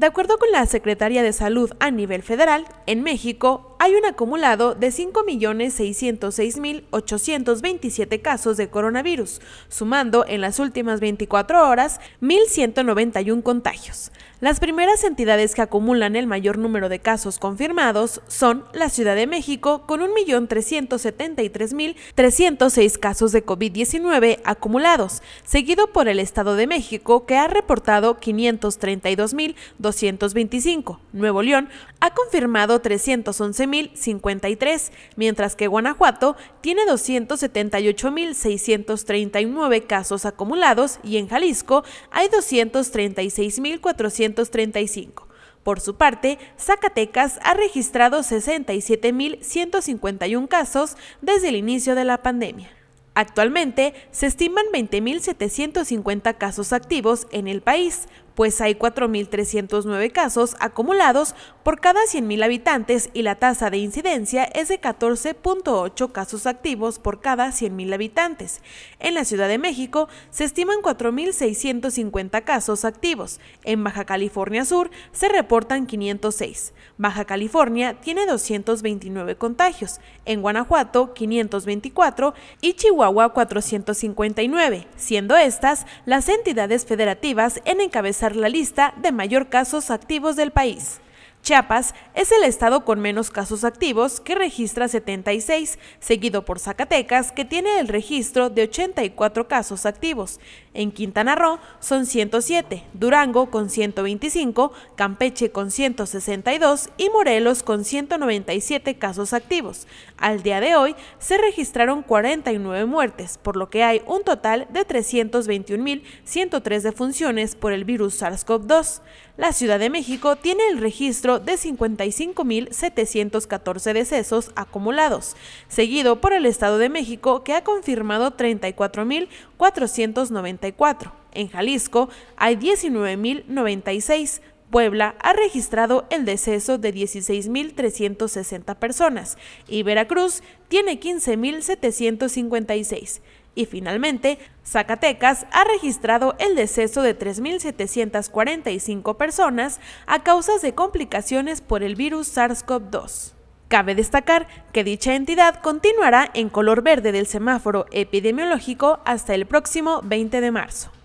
De acuerdo con la Secretaría de Salud a nivel federal, en México hay un acumulado de 5.606.827 casos de coronavirus, sumando en las últimas 24 horas 1.191 contagios. Las primeras entidades que acumulan el mayor número de casos confirmados son la Ciudad de México con 1.373.306 casos de COVID-19 acumulados, seguido por el Estado de México que ha reportado 532.225. Nuevo León ha confirmado 311.000 1.053, mientras que Guanajuato tiene 278.639 casos acumulados y en Jalisco hay 236.435. Por su parte, Zacatecas ha registrado 67.151 casos desde el inicio de la pandemia. Actualmente se estiman 20.750 casos activos en el país, pues hay 4.309 casos acumulados por cada 100.000 habitantes y la tasa de incidencia es de 14.8 casos activos por cada 100.000 habitantes. En la Ciudad de México se estiman 4.650 casos activos. En Baja California Sur se reportan 506. Baja California tiene 229 contagios, en Guanajuato 524 y Chihuahua 459, siendo estas las entidades federativas en encabezar la lista de mayor casos activos del país. Chiapas es el estado con menos casos activos, que registra 76, seguido por Zacatecas, que tiene el registro de 84 casos activos. En Quintana Roo son 107, Durango con 125, Campeche con 162 y Morelos con 197 casos activos. Al día de hoy se registraron 49 muertes, por lo que hay un total de 321.103 defunciones por el virus SARS-CoV-2. La Ciudad de México tiene el registro de 55.714 decesos acumulados, seguido por el Estado de México que ha confirmado 34.494. En Jalisco hay 19.096. Puebla ha registrado el deceso de 16.360 personas y Veracruz tiene 15.756. Y finalmente, Zacatecas ha registrado el deceso de 3.745 personas a causa de complicaciones por el virus SARS-CoV-2. Cabe destacar que dicha entidad continuará en color verde del semáforo epidemiológico hasta el próximo 20 de marzo.